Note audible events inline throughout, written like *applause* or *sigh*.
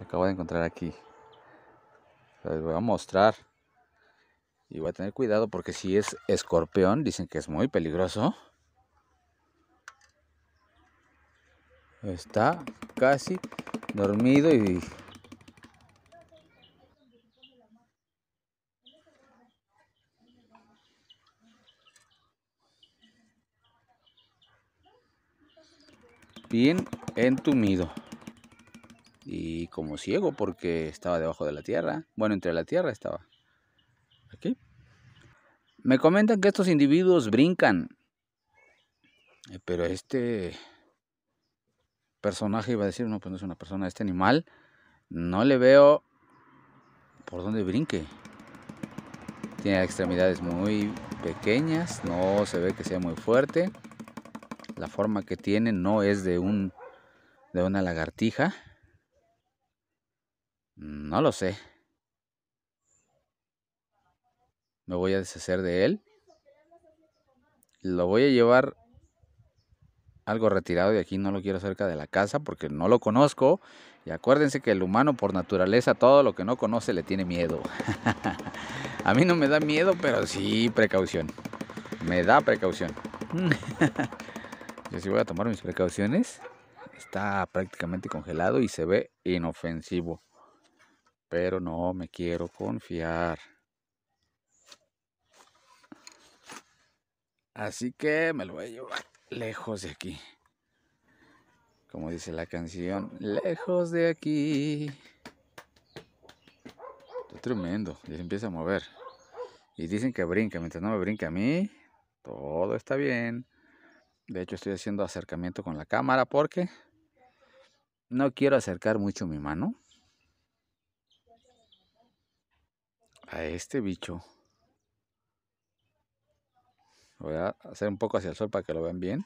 acabo de encontrar aquí. Les voy a mostrar. Y voy a tener cuidado porque si es escorpión, dicen que es muy peligroso. Está casi dormido y... Bien entumido y como ciego porque estaba debajo de la tierra, bueno, entre la tierra estaba. Aquí. Me comentan que estos individuos brincan, eh, pero este personaje iba a decir, no, pues no es una persona, este animal, no le veo por dónde brinque. Tiene extremidades muy pequeñas, no se ve que sea muy fuerte. La forma que tiene no es de un de una lagartija, Mm, no lo sé. Me voy a deshacer de él. Lo voy a llevar algo retirado de aquí. No lo quiero cerca de la casa porque no lo conozco. Y acuérdense que el humano por naturaleza todo lo que no conoce le tiene miedo. *laughs* a mí no me da miedo, pero sí precaución. Me da precaución. *laughs* Yo sí voy a tomar mis precauciones. Está prácticamente congelado y se ve inofensivo pero no me quiero confiar. Así que me lo voy a llevar lejos de aquí. Como dice la canción, lejos de aquí. Está tremendo, ya se empieza a mover. Y dicen que brinca, mientras no me brinca a mí, todo está bien. De hecho, estoy haciendo acercamiento con la cámara porque no quiero acercar mucho mi mano a este bicho. Voy a hacer un poco hacia el sol para que lo vean bien.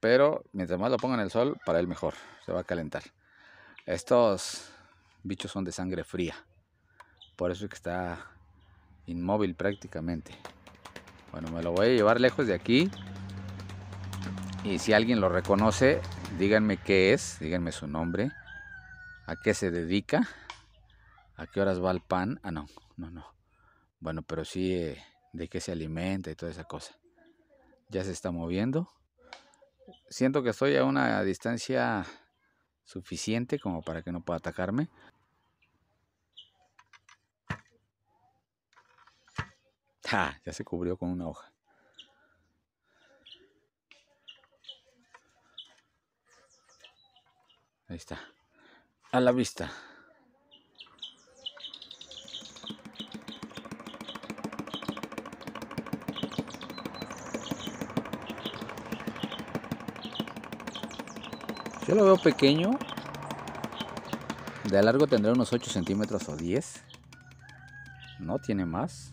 Pero mientras más lo pongan en el sol, para él mejor. Se va a calentar. Estos bichos son de sangre fría. Por eso es que está inmóvil prácticamente. Bueno, me lo voy a llevar lejos de aquí. Y si alguien lo reconoce, díganme qué es, díganme su nombre, a qué se dedica ¿A qué horas va el pan? Ah, no, no, no. Bueno, pero sí eh, de qué se alimenta y toda esa cosa. Ya se está moviendo. Siento que estoy a una distancia suficiente como para que no pueda atacarme. ¡Ja! Ya se cubrió con una hoja. Ahí está. A la vista. Yo lo veo pequeño. De largo tendrá unos 8 centímetros o 10. No tiene más.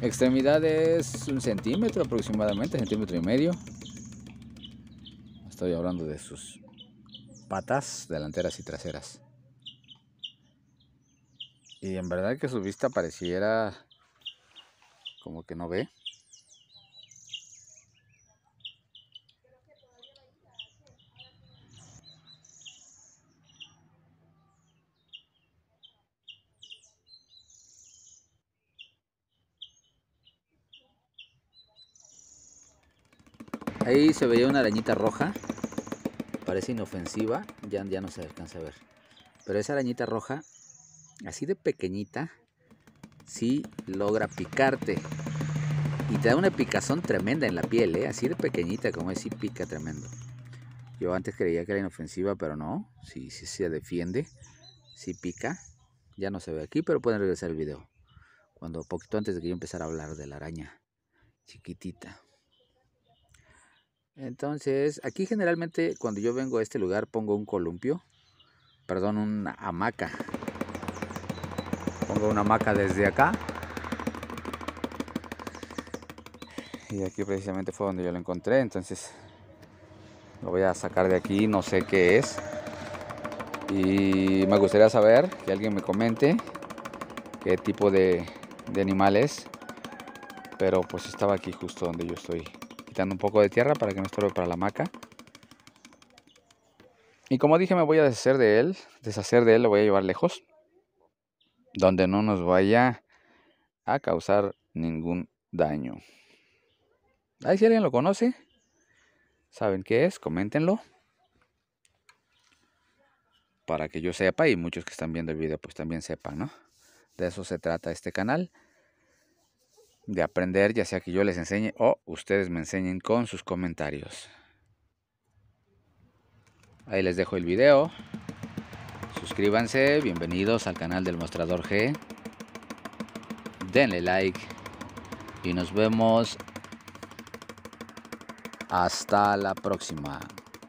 Extremidades un centímetro aproximadamente, centímetro y medio. Estoy hablando de sus patas delanteras y traseras. Y en verdad que su vista pareciera como que no ve. Ahí se veía una arañita roja. Parece inofensiva. Ya, ya no se alcanza a ver. Pero esa arañita roja, así de pequeñita, sí logra picarte. Y te da una picazón tremenda en la piel, ¿eh? Así de pequeñita como es, sí pica tremendo. Yo antes creía que era inofensiva, pero no. Sí, sí se defiende. Sí pica. Ya no se ve aquí, pero pueden regresar el video. Cuando poquito antes de que yo empezara a hablar de la araña chiquitita. Entonces, aquí generalmente cuando yo vengo a este lugar pongo un columpio, perdón, una hamaca. Pongo una hamaca desde acá. Y aquí precisamente fue donde yo lo encontré, entonces lo voy a sacar de aquí, no sé qué es. Y me gustaría saber, que alguien me comente qué tipo de, de animal es. Pero pues estaba aquí justo donde yo estoy un poco de tierra para que no estorbe para la maca. Y como dije, me voy a deshacer de él. Deshacer de él lo voy a llevar lejos. Donde no nos vaya a causar ningún daño. Ahí si alguien lo conoce. ¿Saben qué es? Coméntenlo. Para que yo sepa y muchos que están viendo el video pues también sepan, ¿no? De eso se trata este canal de aprender, ya sea que yo les enseñe o ustedes me enseñen con sus comentarios. Ahí les dejo el video. Suscríbanse, bienvenidos al canal del Mostrador G. Denle like y nos vemos hasta la próxima.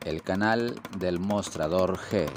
El canal del Mostrador G.